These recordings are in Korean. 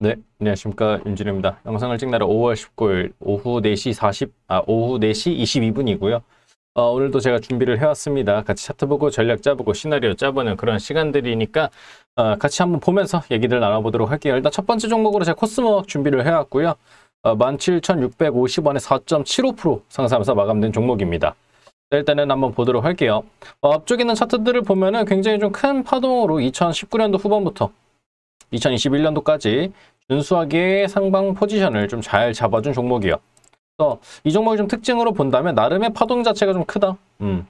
네, 안녕하십니까. 윤진우입니다. 영상을 찍나라 5월 19일 오후 4시 40, 아, 오후 4시 22분이고요. 어, 오늘도 제가 준비를 해왔습니다. 같이 차트 보고 전략 짜보고 시나리오 짜보는 그런 시간들이니까 어, 같이 한번 보면서 얘기들 나눠보도록 할게요. 일단 첫 번째 종목으로 제가 코스모 준비를 해왔고요. 어, 17,650원에 4.75% 상승하면서 마감된 종목입니다. 일단은 한번 보도록 할게요. 어, 앞쪽에 있는 차트들을 보면은 굉장히 좀 큰 파동으로 2019년도 후반부터 2021년도까지 준수하게 상방 포지션을 좀 잘 잡아준 종목이에요. 그래서 이 종목을 좀 특징으로 본다면 나름의 파동 자체가 좀 크다. 음.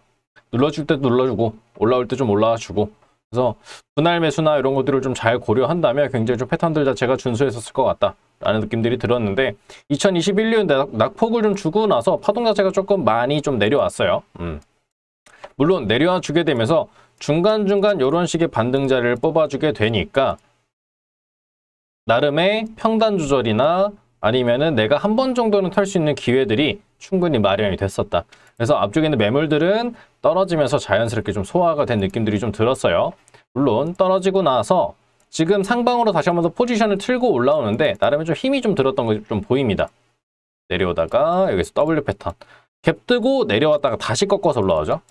눌러줄 때도 눌러주고 올라올 때 좀 올라와주고 그래서 분할 매수나 이런 것들을 좀 잘 고려한다면 굉장히 좀 패턴들 자체가 준수했었을 것 같다. 라는 느낌들이 들었는데 2021년 낙폭을 좀 주고 나서 파동 자체가 조금 많이 좀 내려왔어요. 음. 물론 내려와 주게 되면서 중간중간 이런 식의 반등자를 뽑아주게 되니까 나름의 평단 조절이나 아니면은 내가 한 번 정도는 털 수 있는 기회들이 충분히 마련이 됐었다. 그래서 앞쪽에 있는 매물들은 떨어지면서 자연스럽게 좀 소화가 된 느낌들이 좀 들었어요. 물론 떨어지고 나서 지금 상방으로 다시 한번 더 포지션을 틀고 올라오는데 나름의 좀 힘이 좀 들었던 것이 좀 보입니다. 내려오다가 여기서 W 패턴. 갭 뜨고 내려왔다가 다시 꺾어서 올라오죠.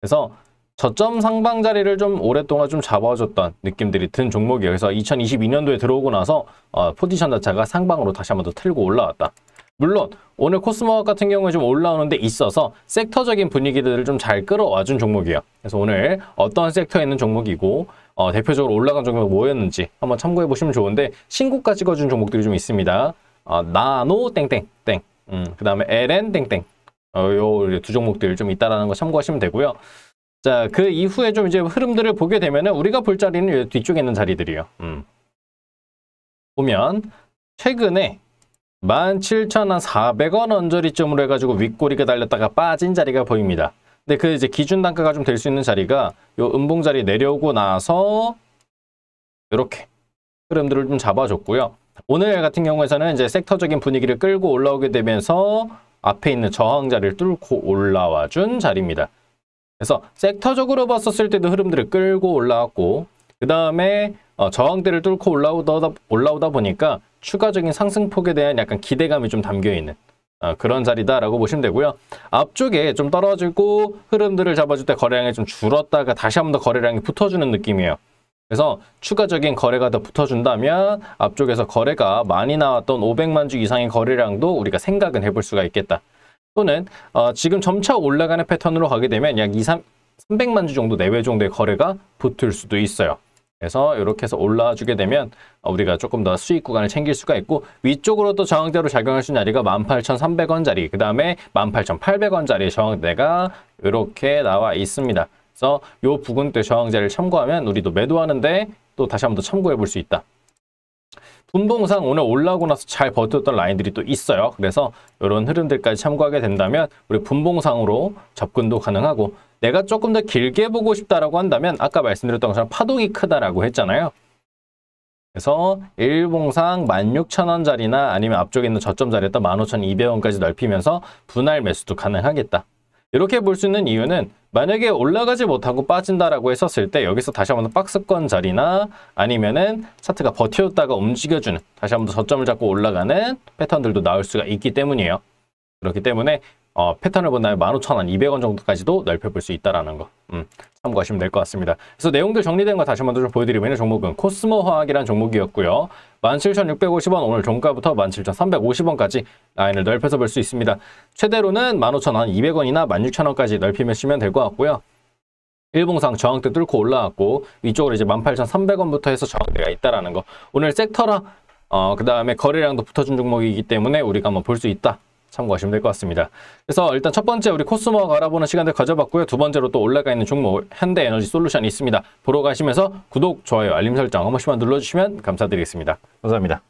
그래서 저점 상방 자리를 좀 오랫동안 좀 잡아줬던 느낌들이 든 종목이에요. 그래서 2022년도에 들어오고 나서 어, 포지션 자체가 상방으로 다시 한번 더 틀고 올라왔다. 물론 오늘 코스모학 같은 경우에 좀 올라오는 데 있어서 섹터적인 분위기들을 좀 잘 끌어와 준 종목이에요. 그래서 오늘 어떤 섹터에 있는 종목이고 어, 대표적으로 올라간 종목이 뭐였는지 한번 참고해 보시면 좋은데 신고가 찍어준 종목들이 좀 있습니다. 어, 나노 땡땡땡 음, 그 다음에 LN 땡땡 어, 요 두 종목들 좀 있다라는 거 참고하시면 되고요. 자, 그 이후에 좀 이제 흐름들을 보게 되면은 우리가 볼 자리는 뒤쪽에 있는 자리들이요. 음. 보면 최근에 17,400원 언저리점으로 해가지고 윗꼬리가 달렸다가 빠진 자리가 보입니다. 근데 그 이제 기준 단가가 좀 될 수 있는 자리가 요 음봉 자리 내려오고 나서 이렇게 흐름들을 좀 잡아줬고요. 오늘 같은 경우에는 이제 섹터적인 분위기를 끌고 올라오게 되면서 앞에 있는 저항자를 뚫고 올라와 준 자리입니다. 그래서 섹터적으로 봤었을 때도 흐름들을 끌고 올라왔고 그 다음에 어, 저항대를 뚫고 올라오다, 올라오다 보니까 추가적인 상승폭에 대한 약간 기대감이 좀 담겨있는 어, 그런 자리다라고 보시면 되고요. 앞쪽에 좀 떨어지고 흐름들을 잡아줄 때 거래량이 좀 줄었다가 다시 한번 더 거래량이 붙어주는 느낌이에요. 그래서 추가적인 거래가 더 붙어준다면 앞쪽에서 거래가 많이 나왔던 500만 주 이상의 거래량도 우리가 생각은 해볼 수가 있겠다. 또는 어, 지금 점차 올라가는 패턴으로 가게 되면 약 2, 3, 300만 주 정도 내외 정도의 거래가 붙을 수도 있어요. 그래서 이렇게 해서 올라주게 와 되면 어, 우리가 조금 더 수익 구간을 챙길 수가 있고 위쪽으로도 저항대로 작용할 수 있는 자리가 18,300원 짜리그 다음에 18,800원 짜리 저항대가 이렇게 나와 있습니다. 그래서 이 부근대 저항자를 참고하면 우리도 매도하는데 또 다시 한번 더 참고해 볼 수 있다. 분봉상 오늘 올라오고 나서 잘 버텼던 라인들이 또 있어요. 그래서 이런 흐름들까지 참고하게 된다면 우리 분봉상으로 접근도 가능하고 내가 조금 더 길게 보고 싶다라고 한다면 아까 말씀드렸던 것처럼 파동이 크다라고 했잖아요. 그래서 일봉상 16,000원짜리나 아니면 앞쪽에 있는 저점 자리에다 15,200원까지 넓히면서 분할 매수도 가능하겠다. 이렇게 볼 수 있는 이유는 만약에 올라가지 못하고 빠진다라고 했었을 때 여기서 다시 한번 박스권 자리나 아니면은 차트가 버텼다가 움직여주는 다시 한번 더 저점을 잡고 올라가는 패턴들도 나올 수가 있기 때문이에요. 그렇기 때문에 어, 패턴을 본 다음에 15,000원, 200원 정도까지도 넓혀볼 수 있다는 거 음, 참고하시면 될 것 같습니다. 그래서 내용들 정리된 거 다시 한번 좀 보여드리면 종목은 코스모 화학이란 종목이었고요. 17,650원 오늘 종가부터 17,350원까지 라인을 넓혀서 볼 수 있습니다. 최대로는 15,000원, 200원이나 16,000원까지 넓히시면 될 것 같고요. 일봉상 저항대 뚫고 올라왔고 위쪽으로 이제 18,300원부터 해서 저항대가 있다라는 거 오늘 섹터라 어, 그 다음에 거래량도 붙어준 종목이기 때문에 우리가 한번 볼 수 있다 참고하시면 될 것 같습니다. 그래서 일단 첫 번째 우리 코스모가 알아보는 시간을 가져봤고요. 두 번째로 또 올라가 있는 종목 현대에너지 솔루션이 있습니다. 보러 가시면서 구독, 좋아요, 알림 설정 한 번씩만 눌러주시면 감사드리겠습니다. 감사합니다.